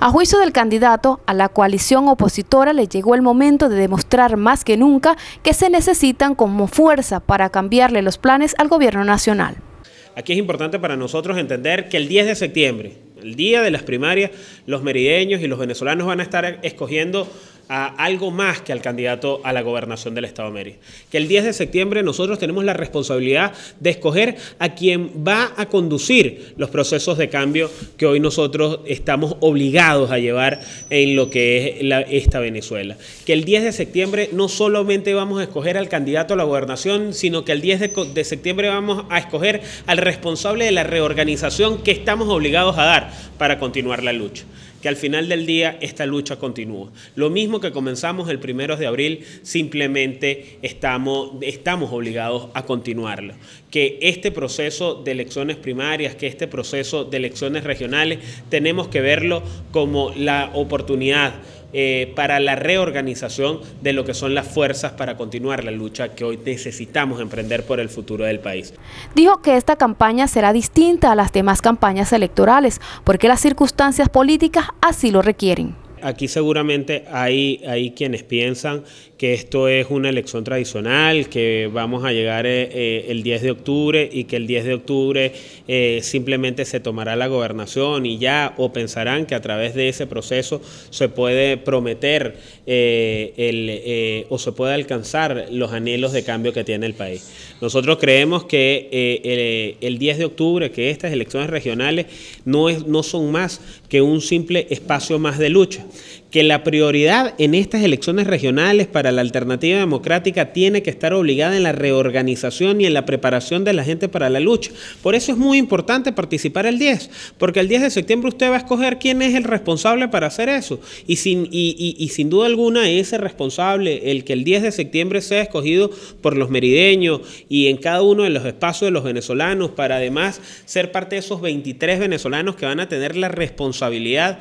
A juicio del candidato, a la coalición opositora le llegó el momento de demostrar más que nunca que se necesitan como fuerza para cambiarle los planes al gobierno nacional. Aquí es importante para nosotros entender que el 10 de septiembre, el día de las primarias, los merideños y los venezolanos van a estar escogiendo a algo más que al candidato a la gobernación del Estado de Mérida. Que el 10 de septiembre nosotros tenemos la responsabilidad de escoger a quien va a conducir los procesos de cambio que hoy nosotros estamos obligados a llevar en lo que es esta Venezuela. Que el 10 de septiembre no solamente vamos a escoger al candidato a la gobernación, sino que el 10 de septiembre vamos a escoger al responsable de la reorganización que estamos obligados a dar para continuar la lucha que al final del día esta lucha continúa. Lo mismo que comenzamos el primero de abril, simplemente estamos, estamos obligados a continuarlo. Que este proceso de elecciones primarias, que este proceso de elecciones regionales, tenemos que verlo como la oportunidad eh, para la reorganización de lo que son las fuerzas para continuar la lucha que hoy necesitamos emprender por el futuro del país. Dijo que esta campaña será distinta a las demás campañas electorales porque las circunstancias políticas así lo requieren. Aquí seguramente hay, hay quienes piensan que esto es una elección tradicional, que vamos a llegar eh, eh, el 10 de octubre y que el 10 de octubre eh, simplemente se tomará la gobernación y ya, o pensarán que a través de ese proceso se puede prometer o se puede alcanzar los anhelos de cambio que tiene el país. Nosotros creemos que el, el 10 de octubre, que estas elecciones regionales no, es, no son más que un simple espacio más de lucha que la prioridad en estas elecciones regionales para la alternativa democrática tiene que estar obligada en la reorganización y en la preparación de la gente para la lucha. Por eso es muy importante participar el 10, porque el 10 de septiembre usted va a escoger quién es el responsable para hacer eso. Y sin, y, sin duda alguna ese responsable, el que el 10 de septiembre sea escogido por los merideños y en cada uno de los espacios de los venezolanos, para además ser parte de esos 23 venezolanos que van a tener la responsabilidad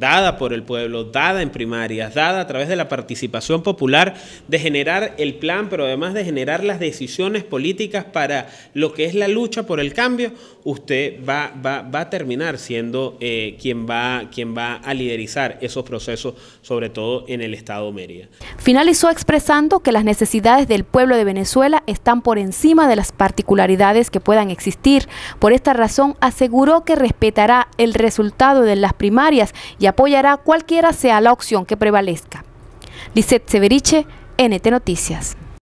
dada por el pueblo, dada en primarias, dada a través de la participación popular, de generar el plan, pero además de generar las decisiones políticas para lo que es la lucha por el cambio, usted va, va, a terminar siendo eh, quien, va, quien va a liderizar esos procesos, sobre todo en el Estado de Mérida. Finalizó expresando que las necesidades del pueblo de Venezuela están por encima de las particularidades que puedan existir. Por esta razón, aseguró que respetará el resultado de las primarias y apoyará cualquiera sea la opción que prevalezca. Lisette Severiche, NT Noticias.